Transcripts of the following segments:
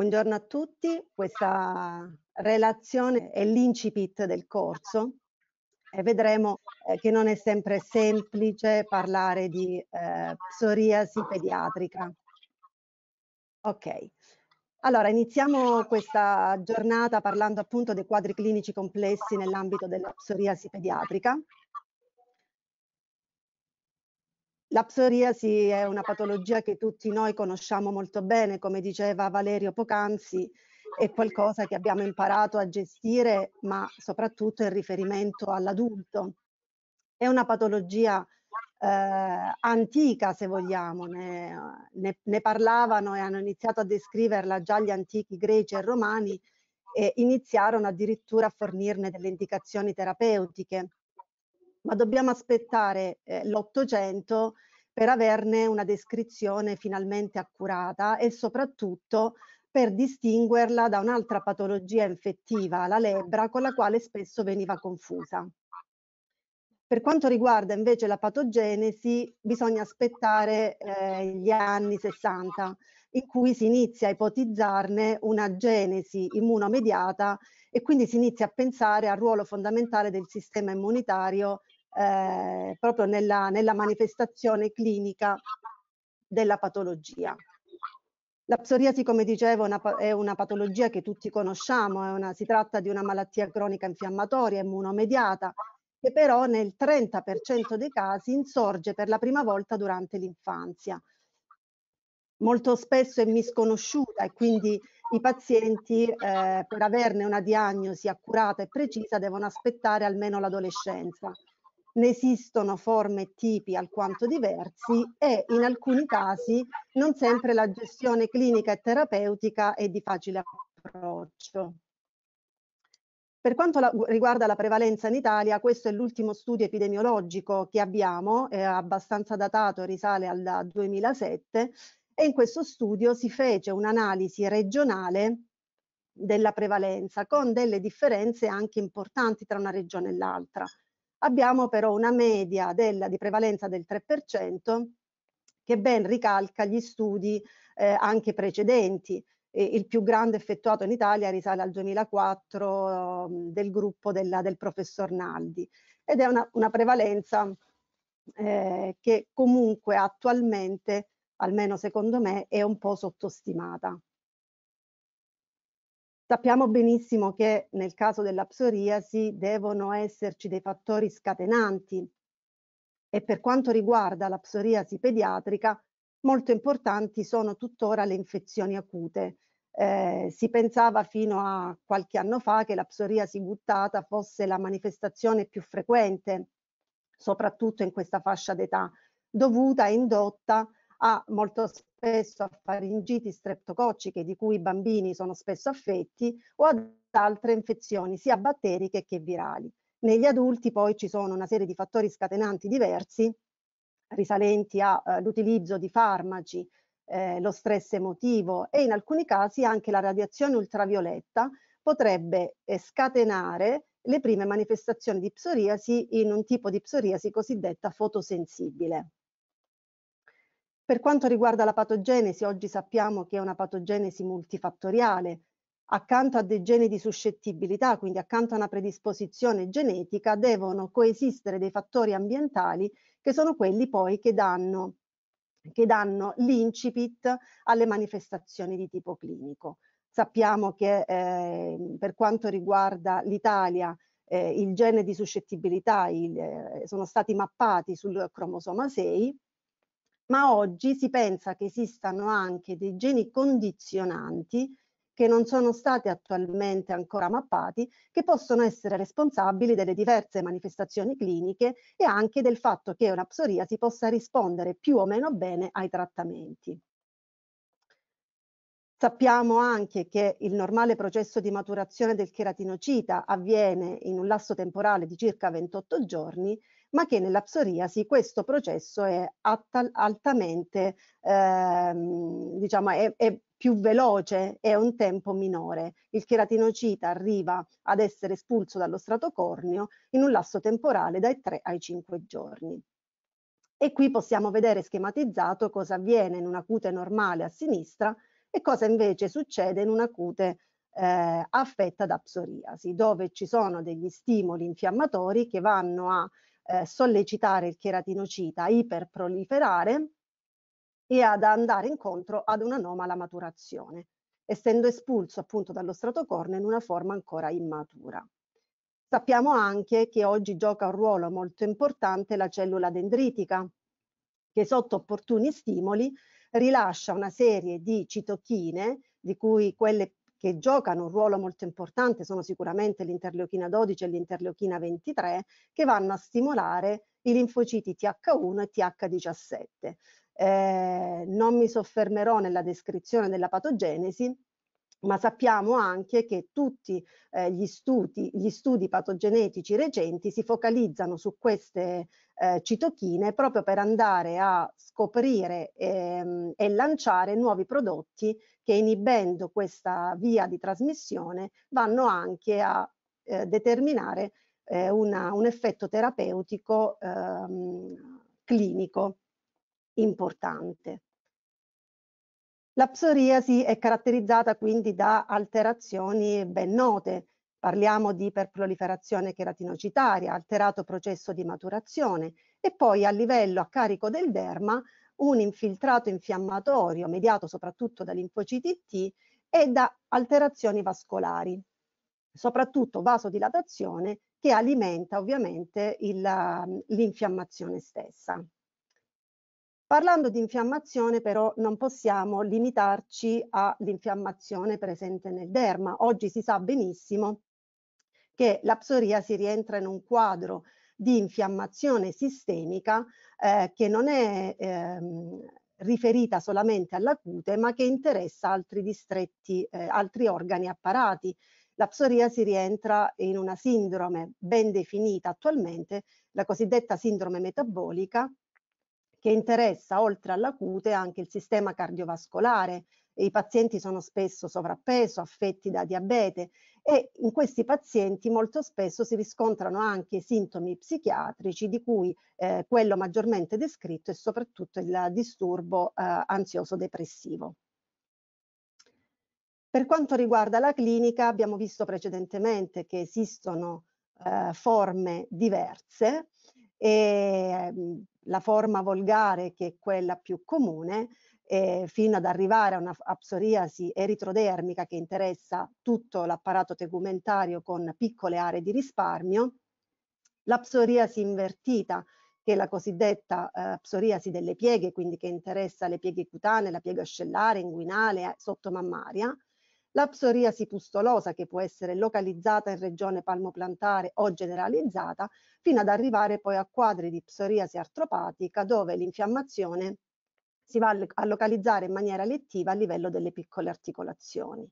Buongiorno a tutti, questa relazione è l'incipit del corso e vedremo eh, che non è sempre semplice parlare di eh, psoriasi pediatrica. Ok, allora iniziamo questa giornata parlando appunto dei quadri clinici complessi nell'ambito della psoriasi pediatrica la psoriasi è una patologia che tutti noi conosciamo molto bene, come diceva Valerio Pocanzi, è qualcosa che abbiamo imparato a gestire, ma soprattutto in riferimento all'adulto. È una patologia eh, antica, se vogliamo, ne, ne, ne, parlavano e hanno iniziato a descriverla già gli antichi greci e romani e iniziarono addirittura a fornirne delle indicazioni terapeutiche ma dobbiamo aspettare eh, l'Ottocento per averne una descrizione finalmente accurata e soprattutto per distinguerla da un'altra patologia infettiva, la lebbra, con la quale spesso veniva confusa. Per quanto riguarda invece la patogenesi, bisogna aspettare eh, gli anni 60, in cui si inizia a ipotizzarne una genesi immunomediata e quindi si inizia a pensare al ruolo fondamentale del sistema immunitario eh, proprio nella, nella manifestazione clinica della patologia. La psoriasi, come dicevo, una, è una patologia che tutti conosciamo, una, si tratta di una malattia cronica infiammatoria, immunomediata, che però nel 30% dei casi insorge per la prima volta durante l'infanzia. Molto spesso è misconosciuta e quindi i pazienti eh, per averne una diagnosi accurata e precisa devono aspettare almeno l'adolescenza ne esistono forme e tipi alquanto diversi e in alcuni casi non sempre la gestione clinica e terapeutica è di facile approccio. Per quanto la, riguarda la prevalenza in Italia, questo è l'ultimo studio epidemiologico che abbiamo, è abbastanza datato, risale al 2007, e in questo studio si fece un'analisi regionale della prevalenza con delle differenze anche importanti tra una regione e l'altra. Abbiamo però una media della, di prevalenza del 3% che ben ricalca gli studi eh, anche precedenti. E il più grande effettuato in Italia risale al 2004 mm, del gruppo della, del professor Naldi ed è una, una prevalenza eh, che comunque attualmente, almeno secondo me, è un po' sottostimata. Sappiamo benissimo che nel caso della psoriasi devono esserci dei fattori scatenanti e per quanto riguarda la psoriasi pediatrica molto importanti sono tuttora le infezioni acute. Eh, si pensava fino a qualche anno fa che la psoriasi buttata fosse la manifestazione più frequente, soprattutto in questa fascia d'età, dovuta e indotta ha molto spesso a faringiti streptococciche di cui i bambini sono spesso affetti o ad altre infezioni sia batteriche che virali. Negli adulti poi ci sono una serie di fattori scatenanti diversi risalenti all'utilizzo eh, di farmaci, eh, lo stress emotivo e in alcuni casi anche la radiazione ultravioletta potrebbe eh, scatenare le prime manifestazioni di psoriasi in un tipo di psoriasi cosiddetta fotosensibile. Per quanto riguarda la patogenesi, oggi sappiamo che è una patogenesi multifattoriale. Accanto a dei geni di suscettibilità, quindi accanto a una predisposizione genetica, devono coesistere dei fattori ambientali che sono quelli poi che danno, che danno l'incipit alle manifestazioni di tipo clinico. Sappiamo che eh, per quanto riguarda l'Italia eh, il gene di suscettibilità il, eh, sono stati mappati sul cromosoma 6 ma oggi si pensa che esistano anche dei geni condizionanti che non sono stati attualmente ancora mappati, che possono essere responsabili delle diverse manifestazioni cliniche e anche del fatto che una psoriasi possa rispondere più o meno bene ai trattamenti. Sappiamo anche che il normale processo di maturazione del cheratinocita avviene in un lasso temporale di circa 28 giorni ma che nella psoriasi questo processo è altamente, ehm, diciamo, è, è più veloce e a un tempo minore. Il cheratinocita arriva ad essere espulso dallo strato corneo in un lasso temporale dai 3 ai 5 giorni. E qui possiamo vedere schematizzato cosa avviene in una cute normale a sinistra e cosa invece succede in una cute eh, affetta da psoriasi, dove ci sono degli stimoli infiammatori che vanno a eh, sollecitare il cheratinocita a iperproliferare e ad andare incontro ad un'anomala maturazione, essendo espulso appunto dallo strato stratocorno in una forma ancora immatura. Sappiamo anche che oggi gioca un ruolo molto importante la cellula dendritica, che sotto opportuni stimoli rilascia una serie di citochine, di cui quelle che giocano un ruolo molto importante sono sicuramente l'interleuchina 12 e l'interleuchina 23 che vanno a stimolare i linfociti TH1 e TH17. Eh, non mi soffermerò nella descrizione della patogenesi ma sappiamo anche che tutti eh, gli, studi, gli studi patogenetici recenti si focalizzano su queste eh, citochine proprio per andare a scoprire ehm, e lanciare nuovi prodotti che inibendo questa via di trasmissione vanno anche a eh, determinare eh, una, un effetto terapeutico ehm, clinico importante. La psoriasi è caratterizzata quindi da alterazioni ben note. Parliamo di iperproliferazione cheratinocitaria, alterato processo di maturazione e poi a livello a carico del derma un infiltrato infiammatorio mediato soprattutto da linfociti T e da alterazioni vascolari, soprattutto vasodilatazione che alimenta ovviamente l'infiammazione stessa. Parlando di infiammazione però non possiamo limitarci all'infiammazione presente nel derma. Oggi si sa benissimo che la psoriasi rientra in un quadro di infiammazione sistemica eh, che non è ehm, riferita solamente alla cute ma che interessa altri distretti, eh, altri organi apparati. La psoriasi rientra in una sindrome ben definita attualmente, la cosiddetta sindrome metabolica, che interessa oltre alla cute anche il sistema cardiovascolare. I pazienti sono spesso sovrappeso, affetti da diabete e in questi pazienti molto spesso si riscontrano anche sintomi psichiatrici di cui eh, quello maggiormente descritto è soprattutto il disturbo eh, ansioso depressivo. Per quanto riguarda la clinica abbiamo visto precedentemente che esistono eh, forme diverse e ehm, la forma volgare che è quella più comune eh, fino ad arrivare a una a psoriasi eritrodermica che interessa tutto l'apparato tegumentario con piccole aree di risparmio, la psoriasi invertita che è la cosiddetta eh, psoriasi delle pieghe, quindi che interessa le pieghe cutanee, la piega ascellare, inguinale, eh, sottomammaria, la psoriasi pustolosa che può essere localizzata in regione palmoplantare o generalizzata fino ad arrivare poi a quadri di psoriasi artropatica dove l'infiammazione si va a localizzare in maniera lettiva a livello delle piccole articolazioni.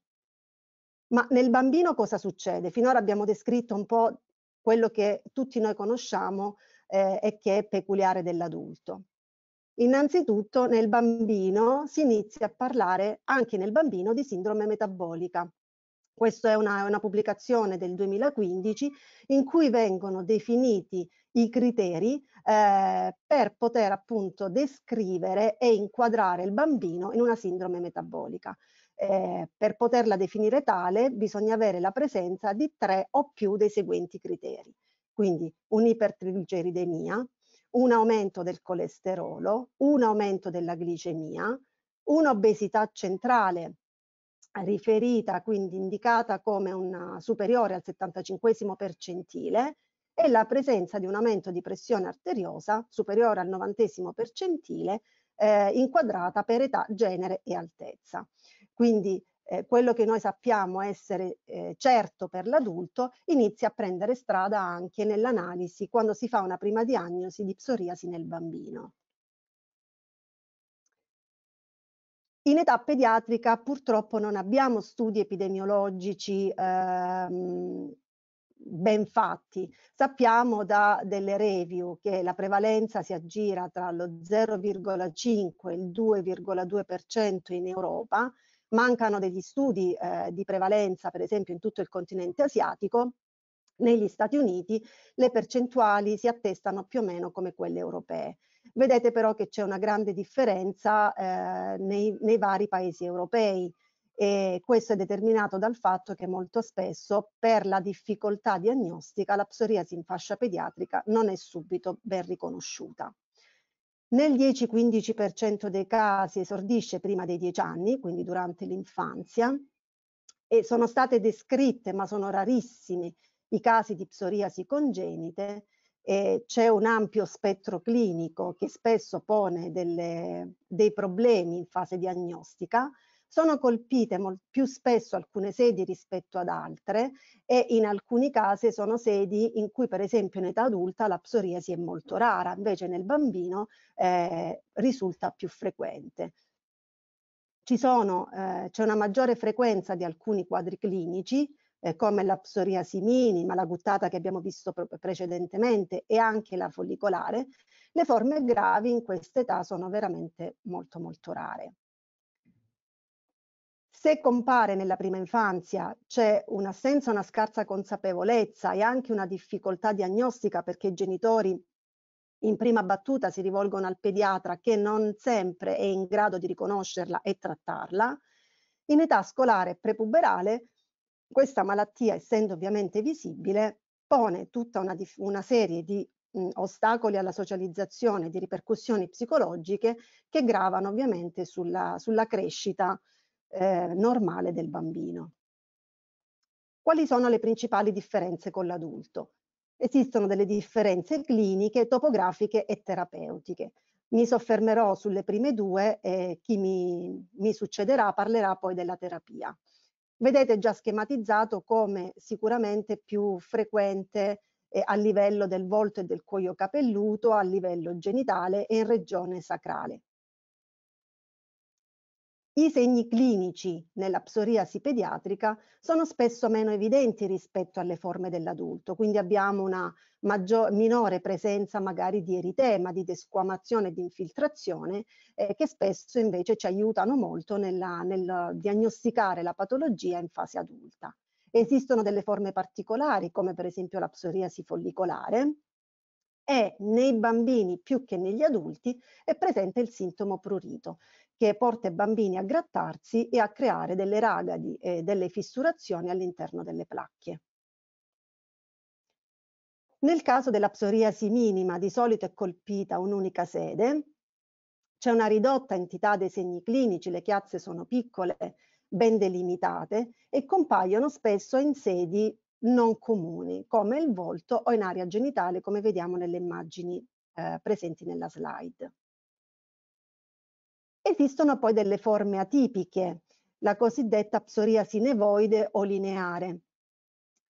Ma nel bambino cosa succede? Finora abbiamo descritto un po' quello che tutti noi conosciamo eh, e che è peculiare dell'adulto. Innanzitutto nel bambino si inizia a parlare anche nel bambino di sindrome metabolica. Questa è una, una, pubblicazione del 2015 in cui vengono definiti i criteri eh, per poter appunto descrivere e inquadrare il bambino in una sindrome metabolica. Eh, per poterla definire tale bisogna avere la presenza di tre o più dei seguenti criteri. Quindi un'ipertrigliceridemia, un aumento del colesterolo, un aumento della glicemia, un'obesità centrale riferita, quindi indicata come una superiore al 75 percentile e la presenza di un aumento di pressione arteriosa superiore al 90 percentile eh, inquadrata per età, genere e altezza. Quindi eh, quello che noi sappiamo essere eh, certo per l'adulto inizia a prendere strada anche nell'analisi quando si fa una prima diagnosi di psoriasi nel bambino. In età pediatrica purtroppo non abbiamo studi epidemiologici ehm, ben fatti. Sappiamo da delle review che la prevalenza si aggira tra lo 0,5 e il 2,2% in Europa, Mancano degli studi eh, di prevalenza, per esempio, in tutto il continente asiatico. Negli Stati Uniti le percentuali si attestano più o meno come quelle europee. Vedete però che c'è una grande differenza eh, nei, nei vari paesi europei e questo è determinato dal fatto che molto spesso per la difficoltà diagnostica la psoriasi in fascia pediatrica non è subito ben riconosciuta. Nel 10-15% dei casi esordisce prima dei 10 anni, quindi durante l'infanzia, e sono state descritte, ma sono rarissimi, i casi di psoriasi congenite. E c'è un ampio spettro clinico che spesso pone delle, dei problemi in fase diagnostica sono colpite più spesso alcune sedi rispetto ad altre e in alcuni casi sono sedi in cui per esempio in età adulta la psoriasi è molto rara, invece nel bambino eh, risulta più frequente. Eh, c'è eh, una maggiore frequenza di alcuni quadri clinici, eh, come la psoriasi minima, la guttata che abbiamo visto precedentemente e anche la follicolare, le forme gravi in questa età sono veramente molto molto rare. Se compare nella prima infanzia c'è un'assenza, una scarsa consapevolezza e anche una difficoltà diagnostica perché i genitori in prima battuta si rivolgono al pediatra che non sempre è in grado di riconoscerla e trattarla, in età scolare prepuberale questa malattia, essendo ovviamente visibile, pone tutta una, una serie di mh, ostacoli alla socializzazione, di ripercussioni psicologiche che gravano ovviamente sulla, sulla crescita eh, normale del bambino. Quali sono le principali differenze con l'adulto? Esistono delle differenze cliniche, topografiche e terapeutiche. Mi soffermerò sulle prime due e chi mi, mi succederà parlerà poi della terapia. Vedete già schematizzato come sicuramente più frequente eh, a livello del volto e del cuoio capelluto, a livello genitale e in regione sacrale. I segni clinici nella psoriasi pediatrica sono spesso meno evidenti rispetto alle forme dell'adulto, quindi abbiamo una maggior, minore presenza magari di eritema, di desquamazione, di infiltrazione, eh, che spesso invece ci aiutano molto nella, nel diagnosticare la patologia in fase adulta. Esistono delle forme particolari, come per esempio la psoriasi follicolare, e nei bambini più che negli adulti è presente il sintomo prurito che porta i bambini a grattarsi e a creare delle ragadi e delle fissurazioni all'interno delle placche. Nel caso della psoriasi minima di solito è colpita un'unica sede, c'è una ridotta entità dei segni clinici, le chiazze sono piccole, ben delimitate e compaiono spesso in sedi non comuni, come il volto o in area genitale, come vediamo nelle immagini eh, presenti nella slide. Esistono poi delle forme atipiche, la cosiddetta psoriasi nevoide o lineare.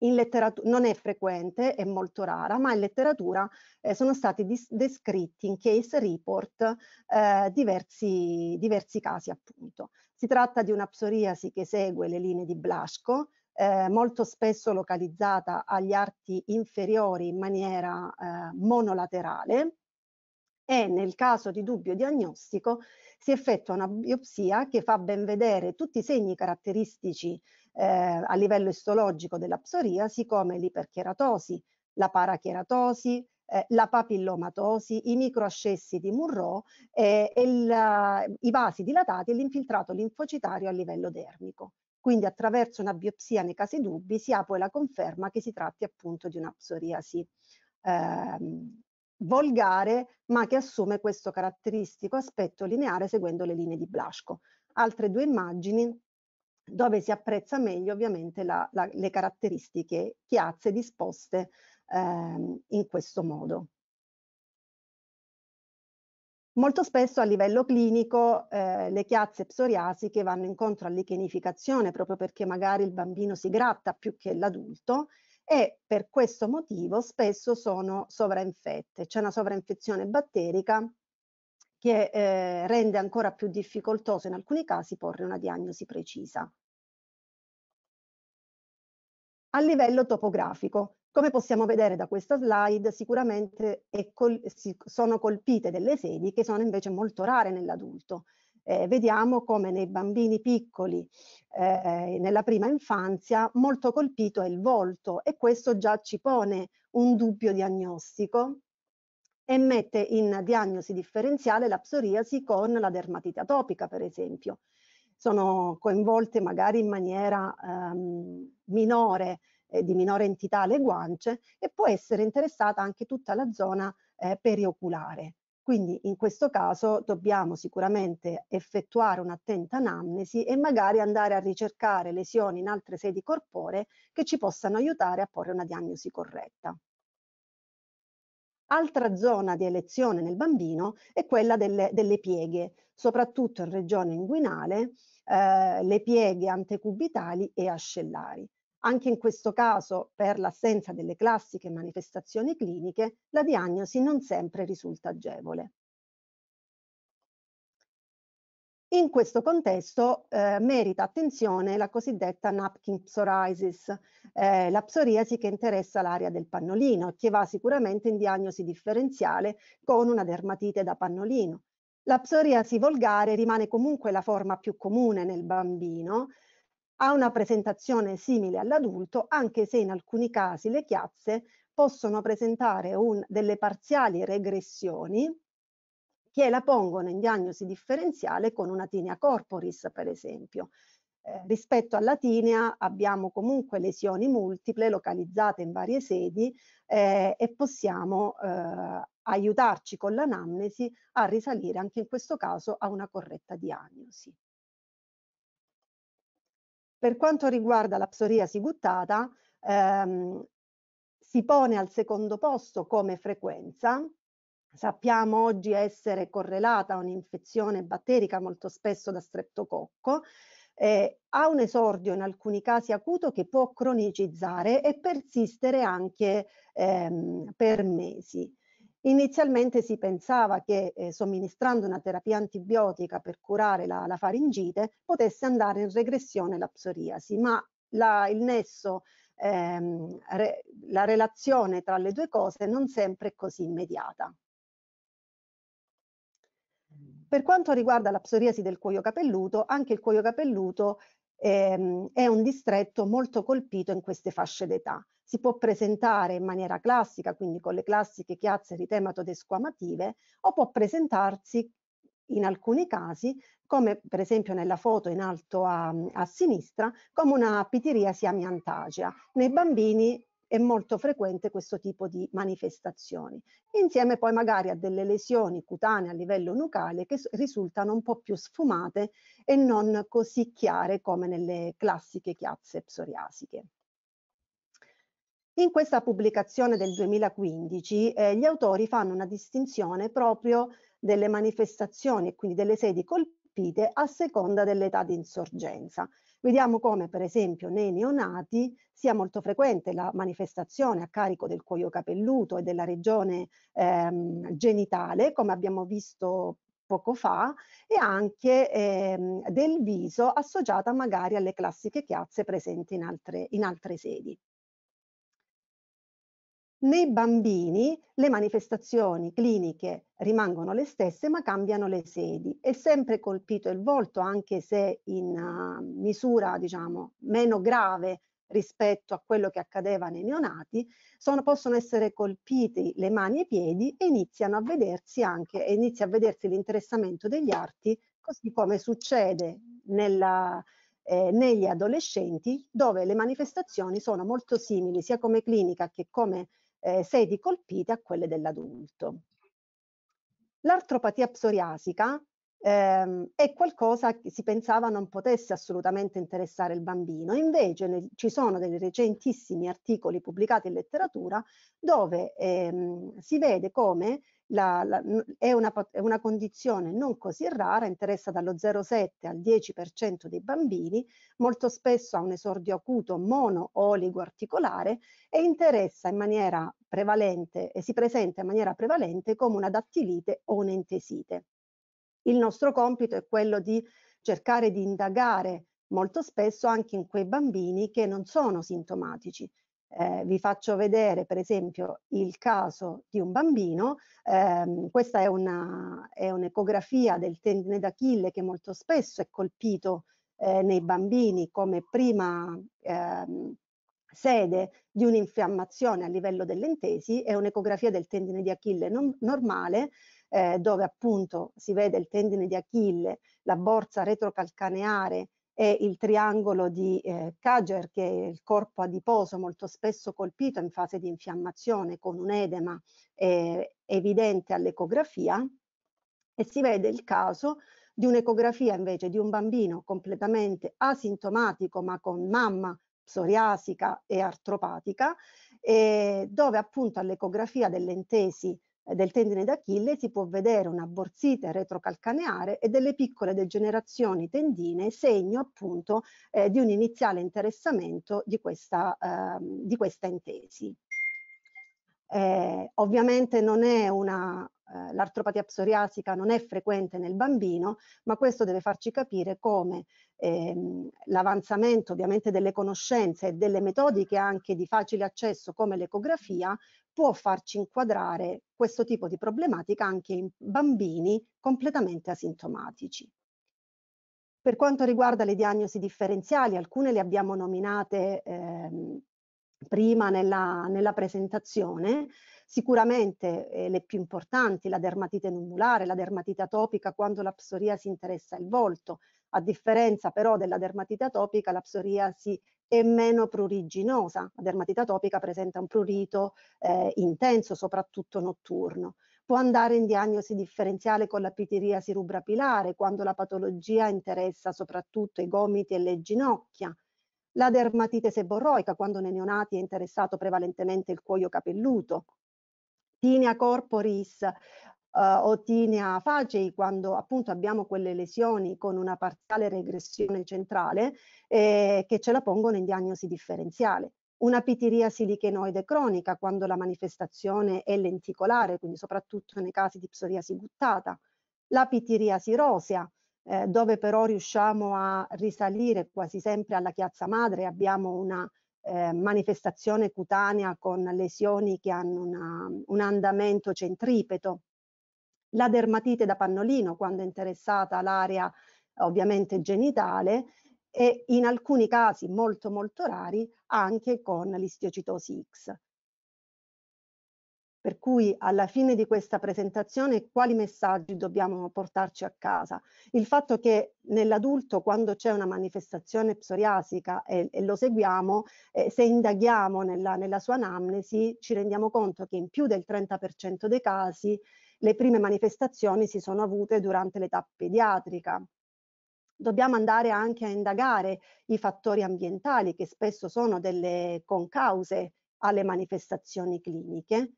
In non è frequente, è molto rara, ma in letteratura eh, sono stati descritti in case report eh, diversi, diversi casi appunto. Si tratta di una psoriasi che segue le linee di Blasco, eh, molto spesso localizzata agli arti inferiori in maniera eh, monolaterale e nel caso di dubbio diagnostico si effettua una biopsia che fa ben vedere tutti i segni caratteristici eh, a livello istologico della psoriasi come l'ipercheratosi, la paracheratosi, eh, la papillomatosi, i microascessi di Murrò eh, e il, i vasi dilatati e l'infiltrato linfocitario a livello dermico. Quindi attraverso una biopsia nei casi dubbi si ha poi la conferma che si tratti appunto di una psoriasi ehm, volgare, ma che assume questo caratteristico aspetto lineare seguendo le linee di Blasco. Altre due immagini dove si apprezza meglio ovviamente la, la, le caratteristiche chiazze disposte ehm, in questo modo. Molto spesso a livello clinico eh, le chiazze psoriasiche vanno incontro all'ichenificazione proprio perché magari il bambino si gratta più che l'adulto e per questo motivo spesso sono sovrainfette. C'è una sovrainfezione batterica che eh, rende ancora più difficoltoso in alcuni casi porre una diagnosi precisa. A livello topografico, come possiamo vedere da questa slide, sicuramente col sono colpite delle sedi che sono invece molto rare nell'adulto. Eh, vediamo come nei bambini piccoli, eh, nella prima infanzia, molto colpito è il volto e questo già ci pone un dubbio diagnostico e mette in diagnosi differenziale la psoriasi con la dermatite atopica, per esempio. Sono coinvolte magari in maniera ehm, minore eh, di minore entità alle guance e può essere interessata anche tutta la zona eh, perioculare. Quindi in questo caso dobbiamo sicuramente effettuare un'attenta anamnesi e magari andare a ricercare lesioni in altre sedi corporee che ci possano aiutare a porre una diagnosi corretta. Altra zona di elezione nel bambino è quella delle, delle pieghe, soprattutto in regione inguinale, eh, le pieghe antecubitali e ascellari. Anche in questo caso, per l'assenza delle classiche manifestazioni cliniche, la diagnosi non sempre risulta agevole. In questo contesto eh, merita attenzione la cosiddetta napkin psoriasis, eh, la psoriasi che interessa l'area del pannolino e che va sicuramente in diagnosi differenziale con una dermatite da pannolino. La psoriasi volgare rimane comunque la forma più comune nel bambino ha una presentazione simile all'adulto, anche se in alcuni casi le chiazze possono presentare un, delle parziali regressioni che la pongono in diagnosi differenziale con una tinea corporis, per esempio. Eh, rispetto alla tinea abbiamo comunque lesioni multiple localizzate in varie sedi eh, e possiamo eh, aiutarci con l'anamnesi a risalire anche in questo caso a una corretta diagnosi. Per quanto riguarda la psoriasi guttata, ehm, si pone al secondo posto come frequenza, sappiamo oggi essere correlata a un'infezione batterica molto spesso da streptococco, eh, ha un esordio in alcuni casi acuto che può cronicizzare e persistere anche ehm, per mesi. Inizialmente si pensava che eh, somministrando una terapia antibiotica per curare la, la, faringite potesse andare in regressione la psoriasi, ma la, il nesso, ehm, re, la relazione tra le due cose non sempre è così immediata. Per quanto riguarda la psoriasi del cuoio capelluto, anche il cuoio capelluto ehm, è un distretto molto colpito in queste fasce d'età si può presentare in maniera classica, quindi con le classiche chiazze ritematodeesquamative, o può presentarsi in alcuni casi, come per esempio nella foto in alto a, a sinistra, come una pitiriasi amiantagea. Nei bambini è molto frequente questo tipo di manifestazioni, insieme poi magari a delle lesioni cutanee a livello nucale che risultano un po' più sfumate e non così chiare come nelle classiche chiazze psoriasiche. In questa pubblicazione del 2015 eh, gli autori fanno una distinzione proprio delle manifestazioni e quindi delle sedi colpite a seconda dell'età di insorgenza. Vediamo come per esempio nei neonati sia molto frequente la manifestazione a carico del cuoio capelluto e della regione ehm, genitale, come abbiamo visto poco fa e anche ehm, del viso associata magari alle classiche chiazze presenti in altre, in altre sedi. Nei bambini le manifestazioni cliniche rimangono le stesse ma cambiano le sedi. È sempre colpito il volto anche se in uh, misura diciamo meno grave rispetto a quello che accadeva nei neonati, sono, possono essere colpiti le mani e i piedi e iniziano a vedersi anche, e inizia a vedersi l'interessamento degli arti, così come succede nella, eh, negli adolescenti, dove le manifestazioni sono molto simili sia come clinica che come eh, sedi colpite a quelle dell'adulto. L'artropatia psoriasica ehm, è qualcosa che si pensava non potesse assolutamente interessare il bambino. Invece ne, ci sono dei recentissimi articoli pubblicati in letteratura dove ehm, si vede come la, la, è, una, è, una, condizione non così rara, interessa dallo 0,7 al 10% dei bambini, molto spesso ha un esordio acuto mono oligo articolare e interessa in maniera prevalente e si presenta in maniera prevalente come una dattilite o un'entesite. Il nostro compito è quello di cercare di indagare molto spesso anche in quei bambini che non sono sintomatici. Eh, vi faccio vedere per esempio il caso di un bambino, eh, questa è, una, è un'ecografia del tendine d'Achille che molto spesso è colpito eh, nei bambini come prima ehm, sede di un'infiammazione a livello dell'entesi, è un'ecografia del tendine di Achille non, normale eh, dove appunto si vede il tendine di Achille, la borsa retrocalcaneare e il triangolo di eh, Kager che è il corpo adiposo molto spesso colpito in fase di infiammazione con un edema eh, evidente all'ecografia e si vede il caso di un'ecografia invece di un bambino completamente asintomatico ma con mamma psoriasica e artropatica eh, dove appunto all'ecografia dell'entesi eh, del tendine d'Achille si può vedere una borsite retrocalcaneare e delle piccole degenerazioni tendine, segno appunto eh, di un iniziale interessamento di questa, eh, di questa intesi. Eh, ovviamente eh, l'artropatia psoriasica non è frequente nel bambino, ma questo deve farci capire come ehm, l'avanzamento ovviamente delle conoscenze e delle metodiche anche di facile accesso come l'ecografia può farci inquadrare questo tipo di problematica anche in bambini completamente asintomatici. Per quanto riguarda le diagnosi differenziali, alcune le abbiamo nominate ehm, prima nella, nella presentazione, sicuramente eh, le più importanti, la dermatite numulare, la dermatite atopica quando la psoriasi interessa il volto, a differenza però della dermatite atopica la psoriasi è meno pruriginosa, la dermatite atopica presenta un prurito eh, intenso, soprattutto notturno. Può andare in diagnosi differenziale con la pitiriasi rubrapilare quando la patologia interessa soprattutto i gomiti e le ginocchia, la dermatite seborroica, quando nei neonati è interessato prevalentemente il cuoio capelluto, tinea corporis eh, o tinea facei, quando appunto abbiamo quelle lesioni con una parziale regressione centrale eh, che ce la pongono in diagnosi differenziale una pitiriasi lichenoide cronica quando la manifestazione è lenticolare, quindi soprattutto nei casi di psoriasi buttata, la pitiriasi rosea eh, dove però riusciamo a risalire quasi sempre alla chiazza madre, abbiamo una eh, manifestazione cutanea con lesioni che hanno una, un andamento centripeto. La dermatite da pannolino quando è interessata l'area ovviamente genitale e in alcuni casi molto molto rari anche con l'istiocitosi X. Per cui alla fine di questa presentazione quali messaggi dobbiamo portarci a casa? Il fatto che nell'adulto quando c'è una manifestazione psoriasica e, e lo seguiamo, eh, se indaghiamo nella, nella sua anamnesi ci rendiamo conto che in più del 30% dei casi le prime manifestazioni si sono avute durante l'età pediatrica, dobbiamo andare anche a indagare i fattori ambientali che spesso sono delle concause alle manifestazioni cliniche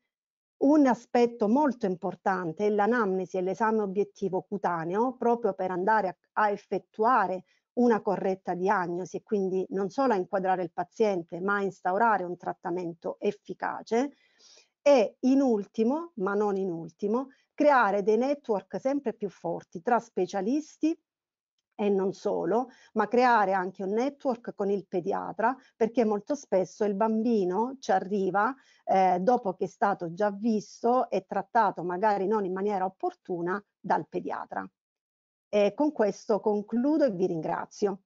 un aspetto molto importante è l'anamnesi e l'esame obiettivo cutaneo proprio per andare a, a effettuare una corretta diagnosi e quindi non solo a inquadrare il paziente ma a instaurare un trattamento efficace e in ultimo, ma non in ultimo, creare dei network sempre più forti tra specialisti e non solo, ma creare anche un network con il pediatra perché molto spesso il bambino ci arriva eh, dopo che è stato già visto e trattato magari non in maniera opportuna dal pediatra. E con questo concludo e vi ringrazio.